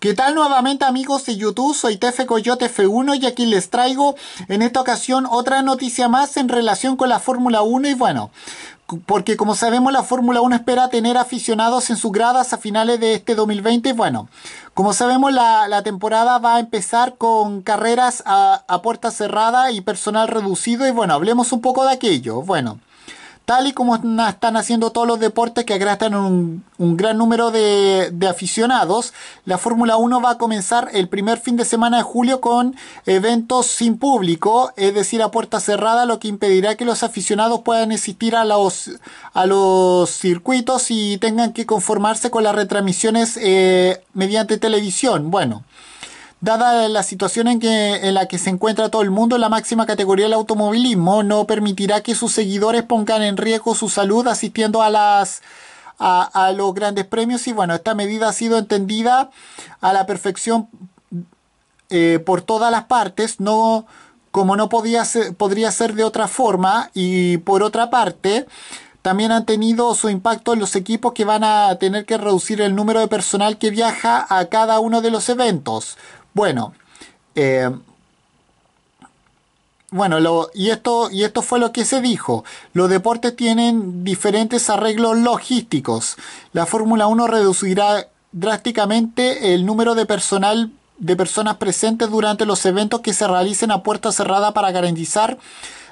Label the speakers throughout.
Speaker 1: ¿Qué tal nuevamente amigos de YouTube? Soy Tefe Coyote F1 y aquí les traigo en esta ocasión otra noticia más en relación con la Fórmula 1 y bueno, porque como sabemos la Fórmula 1 espera tener aficionados en sus gradas a finales de este 2020 y bueno, como sabemos la, temporada va a empezar con carreras a, a puerta cerrada y personal reducido y bueno, hablemos un poco de aquello. Bueno tal y como están haciendo todos los deportes que agrastan un, gran número de, aficionados, la Fórmula 1 va a comenzar el primer fin de semana de julio con eventos sin público, es decir, a puerta cerrada, lo que impedirá que los aficionados puedan asistir a los, circuitos y tengan que conformarse con las retransmisiones eh, mediante televisión. Bueno. Dada la situación en, que, en la que se encuentra todo el mundo, la máxima categoría del automovilismo no permitirá que sus seguidores pongan en riesgo su salud asistiendo a las a, los grandes premios y bueno, esta medida ha sido entendida a la perfección eh, por todas las partes, no como no podía podría ser de otra forma y por otra parte también han tenido su impacto en los equipos que van a tener que reducir el número de personal que viaja a cada uno de los eventos. Bueno, eh, bueno, lo, y, esto, y esto fue lo que se dijo. Los deportes tienen diferentes arreglos logísticos. La Fórmula 1 reducirá drásticamente el número de personal de personas presentes durante los eventos que se realicen a puerta cerrada para garantizar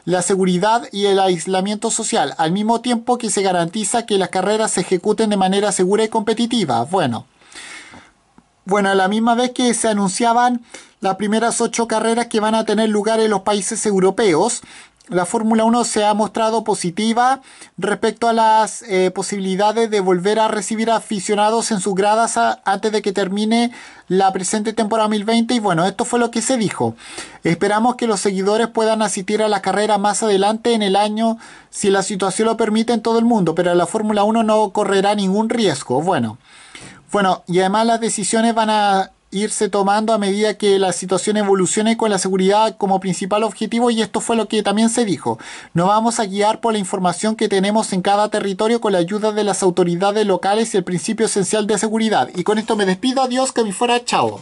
Speaker 1: la seguridad y el aislamiento social, al mismo tiempo que se garantiza que las carreras se ejecuten de manera segura y competitiva. Bueno, bueno, a la misma vez que se anunciaban las primeras ocho carreras que van a tener lugar en los países europeos, la Fórmula 1 se ha mostrado positiva respecto a las eh, posibilidades de volver a recibir aficionados en sus gradas antes de que termine la presente temporada 2020 y bueno, esto fue lo que se dijo. Esperamos que los seguidores puedan asistir a la carrera más adelante en el año si la situación lo permite en todo el mundo, pero la Fórmula 1 no correrá ningún riesgo. Bueno. Bueno, y además las decisiones van a irse tomando a medida que la situación evolucione con la seguridad como principal objetivo y esto fue lo que también se dijo. Nos vamos a guiar por la información que tenemos en cada territorio con la ayuda de las autoridades locales y el principio esencial de seguridad. Y con esto me despido, adiós, que me fuera, chao.